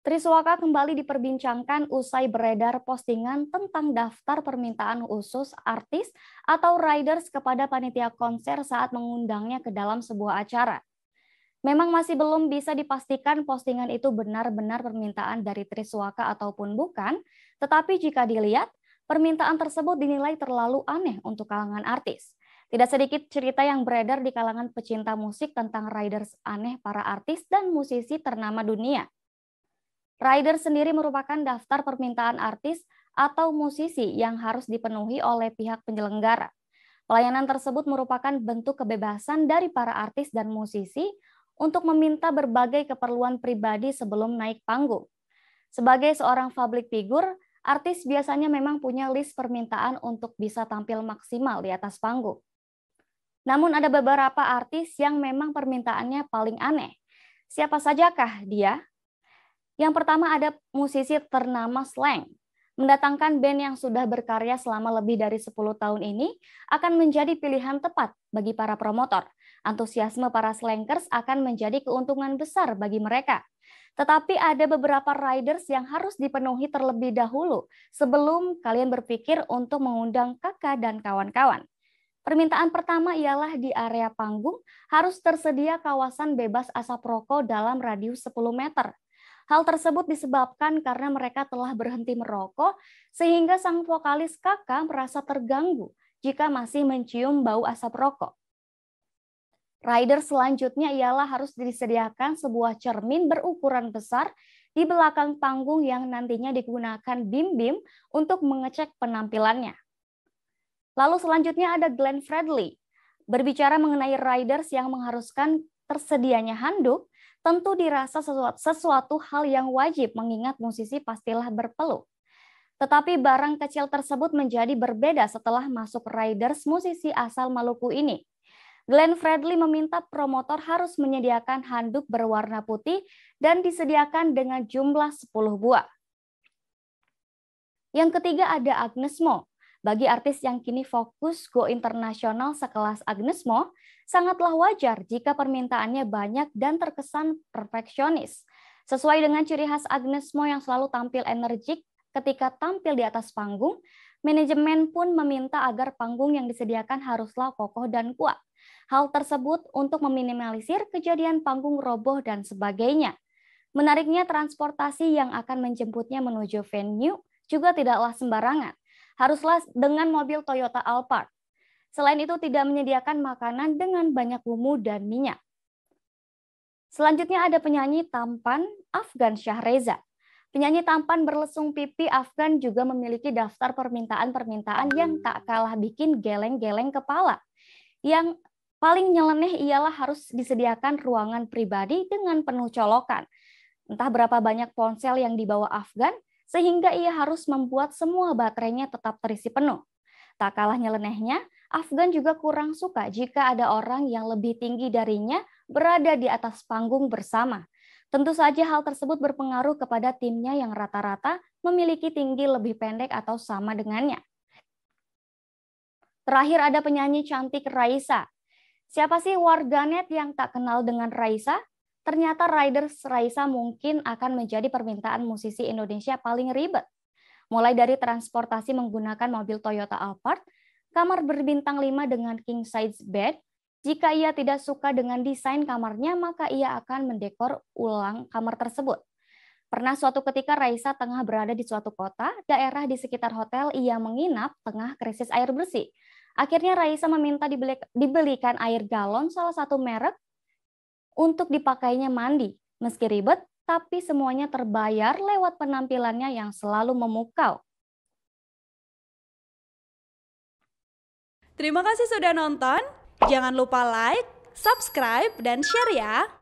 Triswaka kembali diperbincangkan usai beredar postingan tentang daftar permintaan usus artis atau riders kepada panitia konser saat mengundangnya ke dalam sebuah acara. Memang masih belum bisa dipastikan postingan itu benar-benar permintaan dari Triswaka ataupun bukan, tetapi jika dilihat, permintaan tersebut dinilai terlalu aneh untuk kalangan artis. Tidak sedikit cerita yang beredar di kalangan pecinta musik tentang riders aneh para artis dan musisi ternama dunia. Rider sendiri merupakan daftar permintaan artis atau musisi yang harus dipenuhi oleh pihak penyelenggara. Pelayanan tersebut merupakan bentuk kebebasan dari para artis dan musisi untuk meminta berbagai keperluan pribadi sebelum naik panggung. Sebagai seorang public figure, artis biasanya memang punya list permintaan untuk bisa tampil maksimal di atas panggung. Namun ada beberapa artis yang memang permintaannya paling aneh. Siapa sajakah dia? Yang pertama ada musisi ternama Slang. Mendatangkan band yang sudah berkarya selama lebih dari 10 tahun ini akan menjadi pilihan tepat bagi para promotor. Antusiasme para slankers akan menjadi keuntungan besar bagi mereka. Tetapi ada beberapa riders yang harus dipenuhi terlebih dahulu sebelum kalian berpikir untuk mengundang kakak dan kawan-kawan. Permintaan pertama ialah di area panggung harus tersedia kawasan bebas asap rokok dalam radius 10 meter. Hal tersebut disebabkan karena mereka telah berhenti merokok, sehingga sang vokalis kakak merasa terganggu jika masih mencium bau asap rokok. Rider selanjutnya ialah harus disediakan sebuah cermin berukuran besar di belakang panggung yang nantinya digunakan Bim-Bim untuk mengecek penampilannya. Lalu selanjutnya ada Glenn Fredly. Berbicara mengenai riders yang mengharuskan tersedianya handuk, tentu dirasa sesuatu, sesuatu hal yang wajib mengingat musisi pastilah berpeluh. Tetapi barang kecil tersebut menjadi berbeda setelah masuk Riders musisi asal Maluku ini. Glenn Fredly meminta promotor harus menyediakan handuk berwarna putih dan disediakan dengan jumlah 10 buah. Yang ketiga ada Agnes Mo. Bagi artis yang kini fokus go internasional sekelas Agnes Mo, sangatlah wajar jika permintaannya banyak dan terkesan perfeksionis. Sesuai dengan ciri khas Agnes Mo yang selalu tampil energik ketika tampil di atas panggung, manajemen pun meminta agar panggung yang disediakan haruslah kokoh dan kuat. Hal tersebut untuk meminimalisir kejadian panggung roboh dan sebagainya. Menariknya transportasi yang akan menjemputnya menuju venue juga tidaklah sembarangan haruslah dengan mobil Toyota Alphard. Selain itu tidak menyediakan makanan dengan banyak bumbu dan minyak. Selanjutnya ada penyanyi tampan Afgan Syahreza. Penyanyi tampan berlesung pipi Afgan juga memiliki daftar permintaan-permintaan yang tak hmm. kalah bikin geleng-geleng kepala. Yang paling nyeleneh ialah harus disediakan ruangan pribadi dengan penuh colokan. Entah berapa banyak ponsel yang dibawa Afgan, sehingga ia harus membuat semua baterainya tetap terisi penuh. Tak kalah nyelenehnya, Afgan juga kurang suka jika ada orang yang lebih tinggi darinya berada di atas panggung bersama. Tentu saja hal tersebut berpengaruh kepada timnya yang rata-rata memiliki tinggi lebih pendek atau sama dengannya. Terakhir ada penyanyi cantik Raisa. Siapa sih warganet yang tak kenal dengan Raisa? ternyata Riders Raisa mungkin akan menjadi permintaan musisi Indonesia paling ribet. Mulai dari transportasi menggunakan mobil Toyota Alphard, kamar berbintang 5 dengan king size bed, jika ia tidak suka dengan desain kamarnya, maka ia akan mendekor ulang kamar tersebut. Pernah suatu ketika Raisa tengah berada di suatu kota, daerah di sekitar hotel ia menginap tengah krisis air bersih. Akhirnya Raisa meminta dibelikan air galon salah satu merek untuk dipakainya mandi. Meski ribet, tapi semuanya terbayar lewat penampilannya yang selalu memukau. Terima kasih sudah nonton. Jangan lupa like, subscribe, dan share ya.